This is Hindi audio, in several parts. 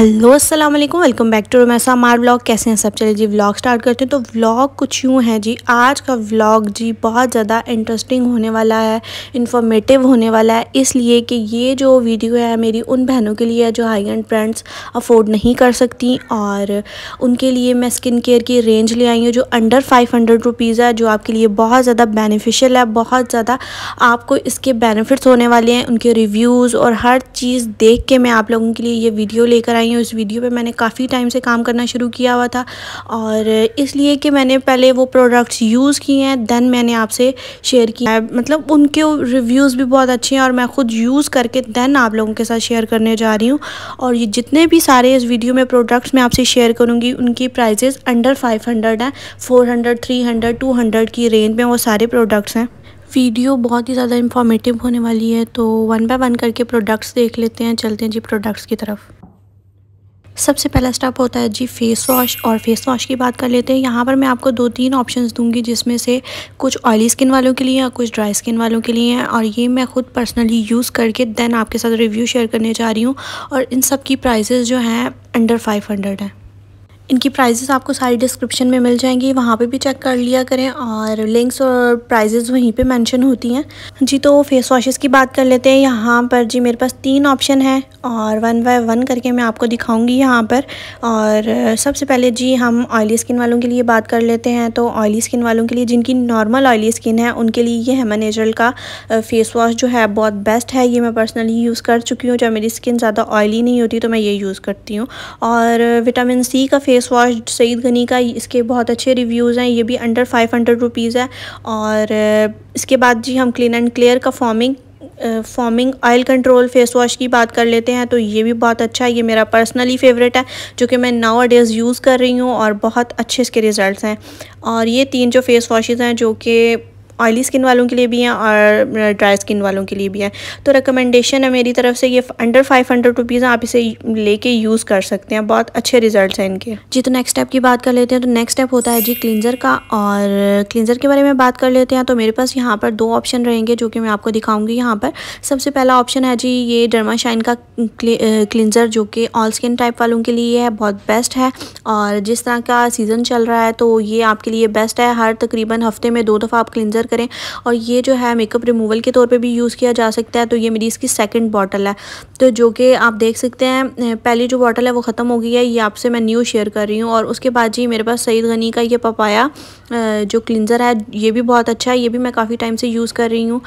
हेलो अस्सलाम वालेकुम वेलकम बैक टू रोमैसा मार ब्लॉग कैसे हैं सब चले जी व्लॉग स्टार्ट करते हैं तो व्लॉग कुछ यूँ है जी आज का व्लॉग जी बहुत ज़्यादा इंटरेस्टिंग होने वाला है इन्फॉर्मेटिव होने वाला है इसलिए कि ये जो वीडियो है मेरी उन बहनों के लिए जो हाई एंड ब्रांड्स अफोर्ड नहीं कर सकती और उनके लिए मैं स्किन केयर की रेंज ले आई हूँ जो अंडर फाइव हंड्रेड रुपीज़ है जो आपके लिए बहुत ज़्यादा बेनिफिशियल है बहुत ज़्यादा आपको इसके बेनिफिट्स होने वाले हैं उनके रिव्यूज़ और हर चीज़ देख के मैं आप लोगों के लिए ये वीडियो लेकर आई आई हूँ इस वीडियो पे मैंने काफ़ी टाइम से काम करना शुरू किया हुआ था और इसलिए कि मैंने पहले वो प्रोडक्ट्स यूज़ किए हैं देन मैंने आपसे शेयर किया है मतलब उनके रिव्यूज़ भी बहुत अच्छे हैं और मैं ख़ुद यूज़ करके देन आप लोगों के साथ शेयर करने जा रही हूँ और ये जितने भी सारे इस वीडियो में प्रोडक्ट्स मैं आपसे शेयर करूँगी उनकी प्राइजेज़ अंडर फाइव हंड्रेड हैं four hundred three hundred two hundred की रेंज में वो सारे प्रोडक्ट्स हैं वीडियो बहुत ही ज़्यादा इन्फॉर्मेटिव होने वाली है तो वन बाय वन करके प्रोडक्ट्स देख लेते हैं चलते हैं जी प्रोडक्ट्स की तरफ सबसे पहला स्टेप होता है जी फेस वॉश और फेस वॉश की बात कर लेते हैं यहाँ पर मैं आपको दो तीन ऑप्शंस दूंगी जिसमें से कुछ ऑयली स्किन वालों के लिए और कुछ ड्राई स्किन वालों के लिए हैं और ये मैं खुद पर्सनली यूज़ करके देन आपके साथ रिव्यू शेयर करने जा रही हूँ और इन सब की प्राइजेज़ जो हैं अंडर फाइव हंड्रेड हैं इनकी प्राइजेस आपको सारी डिस्क्रिप्शन में मिल जाएंगी वहाँ पे भी चेक कर लिया करें और लिंक्स और प्राइजेस वहीं पे मेंशन होती हैं जी तो फेस वॉशेस की बात कर लेते हैं यहाँ पर जी मेरे पास तीन ऑप्शन हैं और वन बाय वन करके मैं आपको दिखाऊंगी यहाँ पर और सबसे पहले जी हम ऑयली स्किन वालों के लिए बात कर लेते हैं तो ऑयली स्किन वालों के लिए जिनकी नॉर्मल ऑयली स्किन है उनके लिए ये हेमा नेचुरल का फेस वॉश जो है बहुत बेस्ट है ये मैं पर्सनली यूज़ कर चुकी हूँ जब मेरी स्किन ज़्यादा ऑयली नहीं होती तो मैं ये यूज़ करती हूँ और विटामिन सी का face face wash Saeed Ghani का इसके बहुत अच्छे रिव्यूज़ हैं ये भी अंडर फाइव हंड्रेड रुपीज़ है और इसके बाद जी हम क्लीन एंड क्लियर का foaming foaming oil control face wash की बात कर लेते हैं तो ये भी बहुत अच्छा है ये मेरा पर्सनली फेवरेट है जो कि मैं नाव डेज़ यूज़ कर रही हूँ और बहुत अच्छे इसके रिज़ल्ट हैं और ये तीन जो फेस वॉशेज़ हैं जो कि ऑयली स्किन वालों के लिए भी हैं और ड्राई स्किन वालों के लिए भी हैं तो रिकमेंडेशन है मेरी तरफ से ये अंडर फाइव हंड्रेड रुपीज़ आप इसे लेके यूज़ कर सकते हैं बहुत अच्छे रिजल्ट हैं इनके जी तो नेक्स्ट स्टेप की बात कर लेते हैं तो नेक्स्ट स्टेप होता है जी क्लिनजर का और क्लिनजर के बारे में बात कर लेते हैं तो मेरे पास यहाँ पर दो ऑप्शन रहेंगे जो कि मैं आपको दिखाऊंगी यहाँ पर सबसे पहला ऑप्शन है जी ये डर्मा शाइन का क्लिनजर जो कि ऑल स्किन टाइप वालों के लिए है बहुत बेस्ट है और जिस तरह का सीज़न चल रहा है तो ये आपके लिए बेस्ट है हर तकरीबन हफ्ते में दो दफ़ा आप क्लिनजर करें और ये जो है मेकअप रिमूवल के तौर पर भी यूज़ किया जा सकता है तो ये मेरी इसकी सेकेंड बॉटल है तो जो कि आप देख सकते हैं पहली जो बॉटल है वो ख़त्म हो गई है ये आपसे मैं न्यू शेयर कर रही हूँ और उसके बाद जी मेरे पास सईद गनी का ये पपाया जो क्लिनज़र है ये भी बहुत अच्छा है ये भी मैं काफ़ी टाइम से यूज़ कर रही हूँ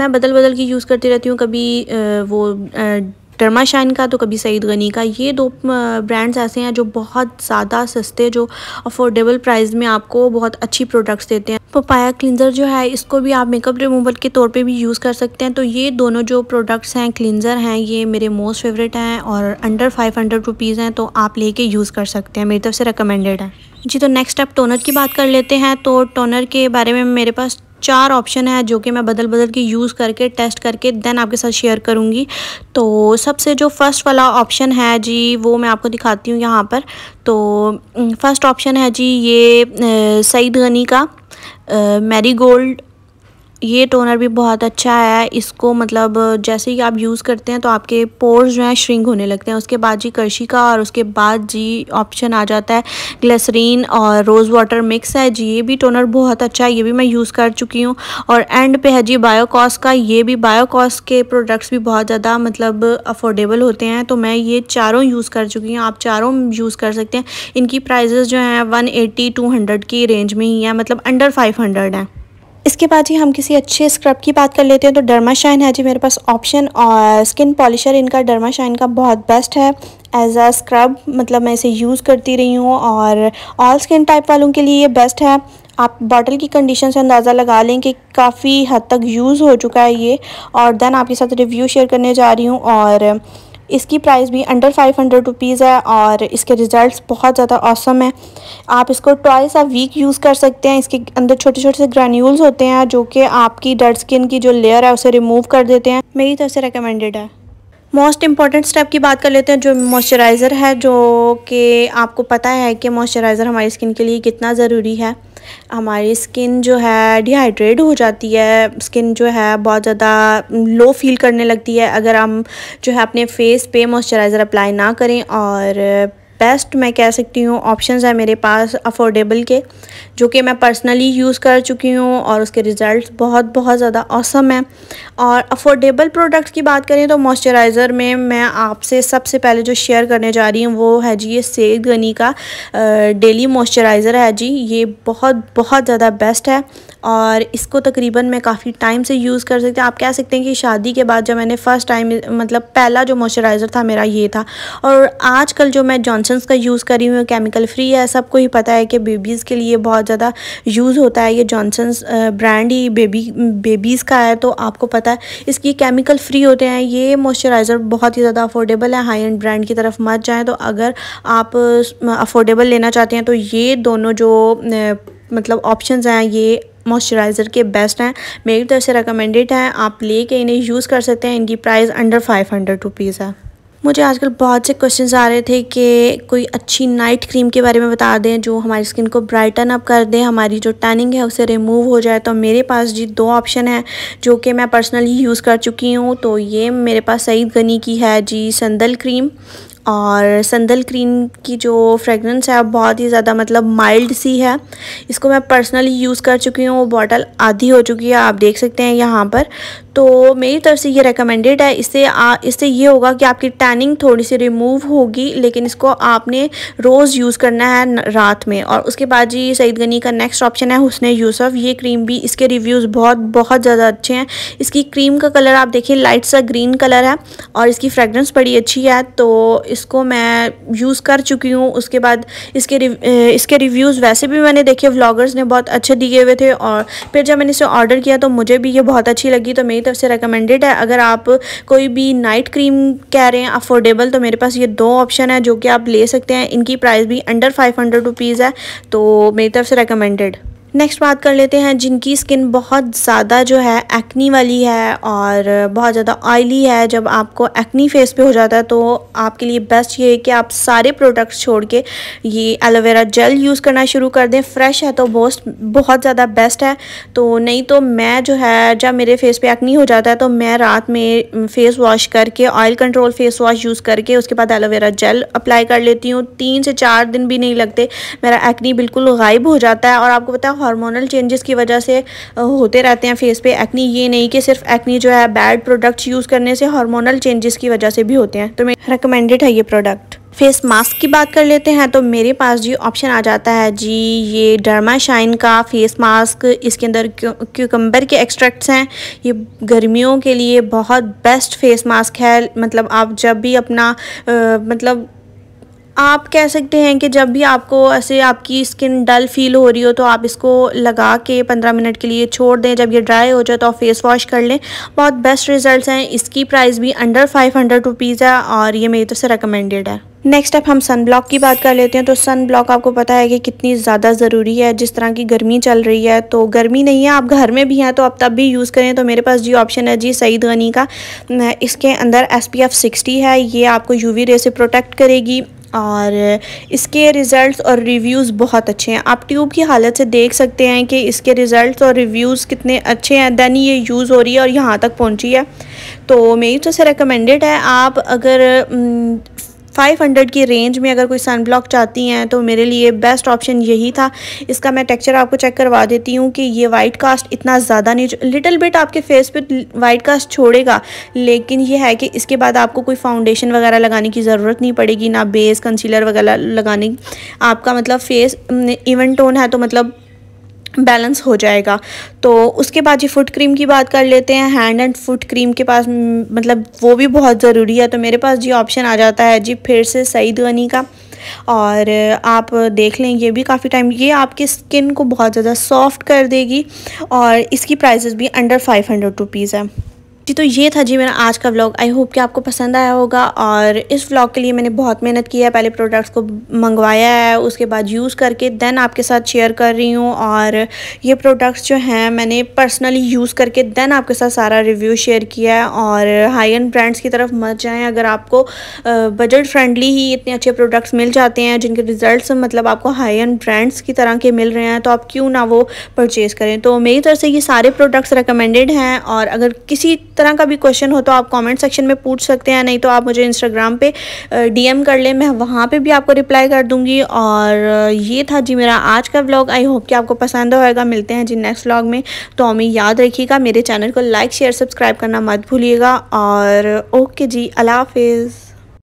मैं बदल बदल के यूज़ करती रहती हूँ कभी वो डरमा शाइन का तो कभी सईद गनी का ये दो ब्रांड्स ऐसे हैं जो बहुत ज़्यादा सस्ते जो अफोर्डेबल प्राइस में आपको बहुत अच्छी प्रोडक्ट्स देते हैं पपाया क्लिनज़र जो है इसको भी आप मेकअप रिमूवल के तौर पे भी यूज़ कर सकते हैं तो ये दोनों जो प्रोडक्ट्स हैं क्लिनज़र हैं ये मेरे मोस्ट फेवरेट हैं और अंडर फाइव हंड्रेड रुपीज़ हैं तो आप लेके यूज़ कर सकते हैं मेरी तरफ से रिकमेंडेड है जी तो नेक्स्ट आप टोनर की बात कर लेते हैं तो टोनर के बारे में मेरे पास चार ऑप्शन है जो कि मैं बदल बदल के यूज़ करके टेस्ट करके देन आपके साथ शेयर करूँगी तो सबसे जो फ़र्स्ट वाला ऑप्शन है जी वो मैं आपको दिखाती हूँ यहाँ पर तो फर्स्ट ऑप्शन है जी ये सईद गनी का मैरी गोल्ड ये टोनर भी बहुत अच्छा है इसको मतलब जैसे ही आप यूज़ करते हैं तो आपके पोर्स जो हैं श्रिंक होने लगते हैं उसके बाद जी करशी का और उसके बाद जी ऑप्शन आ जाता है ग्लेसरीन और रोज़ वाटर मिक्स है जी ये भी टोनर बहुत अच्छा है ये भी मैं यूज़ कर चुकी हूँ और एंड पे है जी बायोकॉस का ये भी बायोकॉस के प्रोडक्ट्स भी बहुत ज़्यादा मतलब अफोर्डेबल होते हैं तो मैं ये चारों यूज़ कर चुकी हूँ आप चारों यूज़ कर सकते हैं इनकी प्राइजेज़ जो हैं वन एटी टू हंड्रेड की रेंज में ही है मतलब अंडर फाइव हंड्रेड हैं इसके बाद जी हम किसी अच्छे स्क्रब की बात कर लेते हैं तो डर्मा शाइन है जी मेरे पास ऑप्शन और स्किन पॉलिशर इनका डर्मा शाइन का बहुत बेस्ट है एज अ स्क्रब मतलब मैं इसे यूज़ करती रही हूँ और ऑल स्किन टाइप वालों के लिए ये बेस्ट है आप बॉटल की कंडीशन से अंदाज़ा लगा लें कि काफ़ी हद तक यूज़ हो चुका है ये और देन आपके साथ रिव्यू शेयर करने जा रही हूँ और इसकी प्राइस भी अंडर फाइव हंड्रेड रुपीज़ है और इसके रिज़ल्ट बहुत ज़्यादा औसम है आप इसको ट्वाइस आ वीक यूज़ कर सकते हैं इसके अंदर छोटे छोटे से ग्रैन्यूल्स होते हैं जो कि आपकी डेड स्किन की जो लेयर है उसे रिमूव कर देते हैं मेरी तरफ से रिकमेंडेड है मोस्ट इम्पॉर्टेंट स्टेप की बात कर लेते हैं जो मॉइस्चराइज़र है जो कि आपको पता है कि मॉइस्चराइज़र हमारी स्किन के लिए कितना ज़रूरी है हमारी स्किन जो है डिहाइड्रेट हो जाती है स्किन जो है बहुत ज़्यादा लो फील करने लगती है अगर हम जो है अपने फेस पे मॉइस्चराइज़र अप्लाई ना करें और बेस्ट मैं कह सकती हूँ ऑप्शंस है मेरे पास अफोर्डेबल के जो कि मैं पर्सनली यूज़ कर चुकी हूँ और उसके रिज़ल्ट बहुत बहुत ज़्यादा औसम है और अफोर्डेबल प्रोडक्ट्स की बात करें तो मॉइस्चराइज़र में मैं आपसे सबसे पहले जो शेयर करने जा रही हूँ वो है जी ये सेद गनी का डेली मॉइस्चराइज़र है जी ये बहुत बहुत ज़्यादा बेस्ट है और इसको तकरीबन मैं काफ़ी टाइम से यूज़ कर सकती हूँ आप कह सकते हैं कि शादी के बाद जब मैंने फ़र्स्ट टाइम मतलब पहला जो मॉइस्चराइज़र था मेरा ये था और आजकल जो मैं जॉनसन्स का यूज़ कर रही हूँ केमिकल फ्री है सबको ही पता है कि बेबीज़ के लिए बहुत ज़्यादा यूज़ होता है ये जॉनसन्स ब्रांड ही बेबी बेबीज़ का है तो आपको पता है इसकी केमिकल फ्री होते हैं ये मॉइस्चराइज़र बहुत ही ज़्यादा अफोर्डेबल है हाई एंड ब्रांड की तरफ मत जाएँ तो अगर आप अफोर्डेबल लेना चाहते हैं तो ये दोनों जो मतलब ऑप्शंस हैं ये मॉइस्चराइज़र के बेस्ट हैं मेरी तरफ से रिकमेंडेड हैं आप ले कर इन्हें यूज़ कर सकते हैं इनकी price under five hundred rupees है मुझे आजकल बहुत से क्वेश्चंस आ रहे थे कि कोई अच्छी नाइट क्रीम के बारे में बता दें जो हमारी स्किन को ब्राइटन अप कर दे हमारी जो टैनिंग है उसे रिमूव हो जाए तो मेरे पास जी दो ऑप्शन है जो कि मैं पर्सनली यूज़ कर चुकी हूँ तो ये मेरे पास सईद गनी की है जी संदल क्रीम और संदल क्रीम की जो फ्रेगरेंस है बहुत ही ज़्यादा मतलब माइल्ड सी है इसको मैं पर्सनली यूज़ कर चुकी हूँ वो बॉटल आधी हो चुकी है आप देख सकते हैं यहाँ पर तो मेरी तरफ से ये रेकमेंडेड है इससे इससे ये होगा कि आपकी टैनिंग थोड़ी सी रिमूव होगी लेकिन इसको आपने रोज़ यूज़ करना है रात में और उसके बाद जी सईद गनी का नेक्स्ट ऑप्शन है हुसन यूसफ ये क्रीम भी इसके रिव्यूज़ बहुत बहुत ज़्यादा अच्छे हैं इसकी क्रीम का कलर आप देखिए लाइट सा ग्रीन कलर है और इसकी फ्रेगरेंस बड़ी अच्छी है तो इसको मैं यूज़ कर चुकी हूँ उसके बाद इसके रिव, इसके रिव्यूज़ वैसे भी मैंने देखे व्लॉगर्स ने बहुत अच्छे दिए हुए थे और फिर जब मैंने इसे ऑर्डर किया तो मुझे भी ये बहुत अच्छी लगी तो मेरी तरफ से रिकमेंडेड है अगर आप कोई भी नाइट क्रीम कह रहे हैं अफोर्डेबल तो मेरे पास ये दो ऑप्शन है जो कि आप ले सकते हैं इनकी प्राइस भी अंडर फाइव हंड्रेड रुपीज़ है तो मेरी तरफ से रिकमेंडेड नेक्स्ट बात कर लेते हैं जिनकी स्किन बहुत ज़्यादा जो है एक्नी वाली है और बहुत ज़्यादा ऑयली है जब आपको एक्नी फेस पे हो जाता है तो आपके लिए बेस्ट ये है कि आप सारे प्रोडक्ट्स छोड़ के ये एलोवेरा जेल यूज़ करना शुरू कर दें फ्रेश है तो बोस्ट बहुत ज़्यादा बेस्ट है तो नहीं तो मैं जो है जब मेरे फेस पे एक्नी हो जाता है तो मैं रात में फ़ेस वॉश करके oil control face wash use करके उसके बाद एलोवेरा जेल अप्लाई कर लेती हूँ तीन से चार दिन भी नहीं लगते मेरा एक्नी बिल्कुल गायब हो जाता है और आपको पता हार्मोनल चेंजेस की वजह से होते रहते हैं फेस पे एक्नी ये नहीं कि सिर्फ एक्नी जो है बैड प्रोडक्ट्स यूज़ करने से हार्मोनल चेंजेस की वजह से भी होते हैं तो मेरे रिकमेंडेड है ये प्रोडक्ट फेस मास्क की बात कर लेते हैं तो मेरे पास जी ऑप्शन आ जाता है जी ये डर्मा शाइन का फेस मास्क इसके अंदर क्यूकम्बर के एक्सट्रैक्ट्स हैं ये गर्मियों के लिए बहुत बेस्ट फेस मास्क है मतलब आप जब भी अपना आ, मतलब आप कह सकते हैं कि जब भी आपको ऐसे आपकी स्किन डल फील हो रही हो तो आप इसको लगा के पंद्रह मिनट के लिए छोड़ दें जब ये ड्राई हो जाए तो आप फेस वॉश कर लें बहुत बेस्ट रिजल्ट हैं इसकी प्राइस भी अंडर फाइव हंड्रेड रुपीज़ है और ये मेरी तरफ तो से रिकमेंडेड है नेक्स्ट अब हम सन ब्लॉक की बात कर लेते हैं तो सन ब्लॉक आपको पता है कि कितनी ज़्यादा ज़रूरी है जिस तरह की गर्मी चल रही है तो गर्मी नहीं है आप घर में भी हैं तो आप तब भी यूज़ करें तो मेरे पास जी ऑप्शन है जी सईद गनी का इसके अंदर एस पी एफ़ सिक्सटी है ये आपको यू वी रे से प्रोटेक्ट करेगी और इसके रिज़ल्ट्स और रिव्यूज़ बहुत अच्छे हैं आप ट्यूब की हालत से देख सकते हैं कि इसके रिज़ल्ट्स और रिव्यूज़ कितने अच्छे हैं दैन ये यूज़ हो रही है और यहाँ तक पहुँची है तो मेरी तो से रिकमेंडेड है आप अगर 500 की रेंज में अगर कोई सनब्लॉक चाहती हैं तो मेरे लिए बेस्ट ऑप्शन यही था इसका मैं टेक्चर आपको चेक करवा देती हूँ कि ये वाइट कास्ट इतना ज़्यादा नहीं लिटिल बिट आपके फेस पे वाइट कास्ट छोड़ेगा लेकिन ये है कि इसके बाद आपको कोई फाउंडेशन वगैरह लगाने की ज़रूरत नहीं पड़ेगी ना बेस कंसीलर वगैरह लगाने आपका मतलब फेस इवन टोन है तो मतलब बैलेंस हो जाएगा तो उसके बाद ये फुट क्रीम की बात कर लेते हैं हैंड एंड फुट क्रीम के पास मतलब वो भी बहुत ज़रूरी है तो मेरे पास जी ऑप्शन आ जाता है जी फिर से सईद गनी का और आप देख लें ये भी काफ़ी टाइम ये आपकी स्किन को बहुत ज़्यादा सॉफ्ट कर देगी और इसकी प्राइसेस भी अंडर फाइव हंड्रेड रुपीज़ है जी तो ये था जी मेरा आज का व्लॉग आई होप कि आपको पसंद आया होगा और इस व्लॉग के लिए मैंने बहुत मेहनत की है पहले प्रोडक्ट्स को मंगवाया है उसके बाद यूज़ करके देन आपके साथ शेयर कर रही हूँ और ये प्रोडक्ट्स जो हैं मैंने पर्सनली यूज़ करके देन आपके साथ सारा रिव्यू शेयर किया है और हाई एंड ब्रांड्स की तरफ मत जाएँ अगर आपको बजट फ्रेंडली ही इतने अच्छे प्रोडक्ट्स मिल जाते हैं जिनके रिजल्ट मतलब आपको हाई एंड ब्रांड्स की तरह के मिल रहे हैं तो आप क्यों ना वो परचेज़ करें तो मेरी तरफ से ये सारे प्रोडक्ट्स रिकमेंडेड हैं और अगर किसी तरह का भी क्वेश्चन हो तो आप कमेंट सेक्शन में पूछ सकते हैं नहीं तो आप मुझे इंस्टाग्राम पे डीएम कर लें मैं वहाँ पे भी आपको रिप्लाई कर दूँगी और ये था जी मेरा आज का व्लॉग आई होप कि आपको पसंद होएगा मिलते हैं जी नेक्स्ट व्लॉग में तो हमें याद रखिएगा मेरे चैनल को लाइक शेयर सब्सक्राइब करना मत भूलिएगा और ओके जी अला हाफिज़